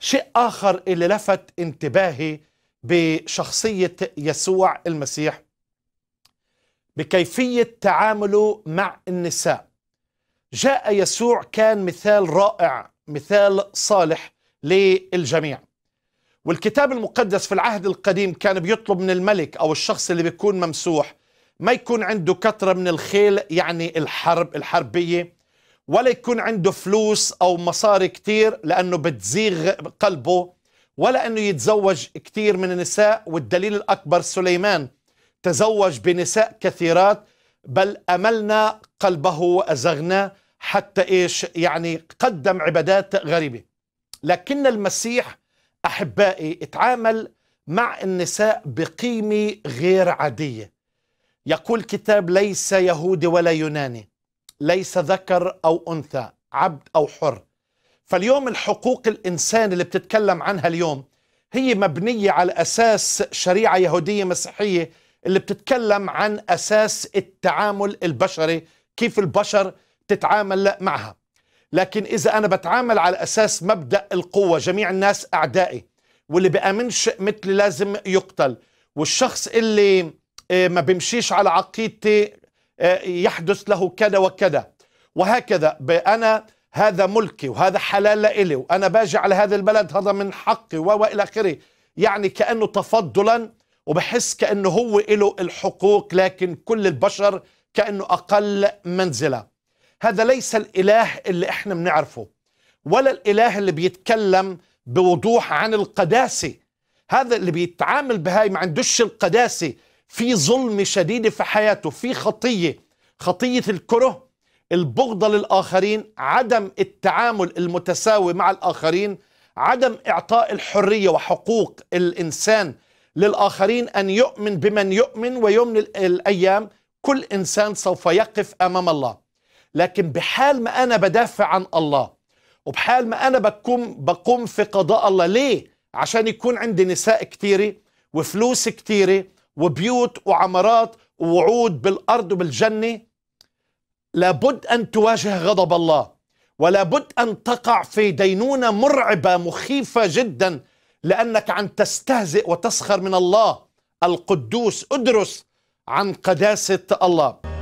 شيء آخر اللي لفت انتباهي بشخصية يسوع المسيح بكيفية تعامله مع النساء جاء يسوع كان مثال رائع مثال صالح للجميع والكتاب المقدس في العهد القديم كان بيطلب من الملك أو الشخص اللي بيكون ممسوح ما يكون عنده كثرة من الخيل يعني الحرب الحربية ولا يكون عنده فلوس أو مصاري كتير لأنه بتزيغ قلبه ولا أنه يتزوج كتير من النساء والدليل الأكبر سليمان تزوج بنساء كثيرات بل أملنا قلبه وازغنا حتى إيش يعني قدم عبادات غريبة لكن المسيح أحبائي اتعامل مع النساء بقيمة غير عادية يقول كتاب ليس يهودي ولا يوناني ليس ذكر أو أنثى عبد أو حر فاليوم الحقوق الإنسان اللي بتتكلم عنها اليوم هي مبنية على أساس شريعة يهودية مسيحية اللي بتتكلم عن أساس التعامل البشري كيف البشر تتعامل معها لكن إذا أنا بتعامل على أساس مبدأ القوة جميع الناس أعدائي واللي بأمنش مثلي لازم يقتل والشخص اللي آه، ما بمشيش على عقيدتي يحدث له كذا وكذا وهكذا أنا هذا ملكي وهذا حلال لي وأنا باجي على هذا البلد هذا من حقي وإلى آخره يعني كأنه تفضلا وبحس كأنه هو له الحقوق لكن كل البشر كأنه أقل منزلة هذا ليس الإله اللي إحنا بنعرفه ولا الإله اللي بيتكلم بوضوح عن القداسة هذا اللي بيتعامل بهاي ما عندوش القداسة في ظلم شديد في حياته في خطية خطية الكره البغضة للآخرين عدم التعامل المتساوي مع الآخرين عدم إعطاء الحرية وحقوق الإنسان للآخرين أن يؤمن بمن يؤمن ويوم الأيام كل إنسان سوف يقف أمام الله لكن بحال ما أنا بدافع عن الله وبحال ما أنا بقوم, بقوم في قضاء الله ليه؟ عشان يكون عندي نساء كتيرة وفلوس كتيرة وبيوت وعمارات ووعود بالأرض وبالجنة لابد أن تواجه غضب الله ولابد أن تقع في دينونة مرعبة مخيفة جدا لأنك عن تستهزئ وتسخر من الله القدوس ادرس عن قداسة الله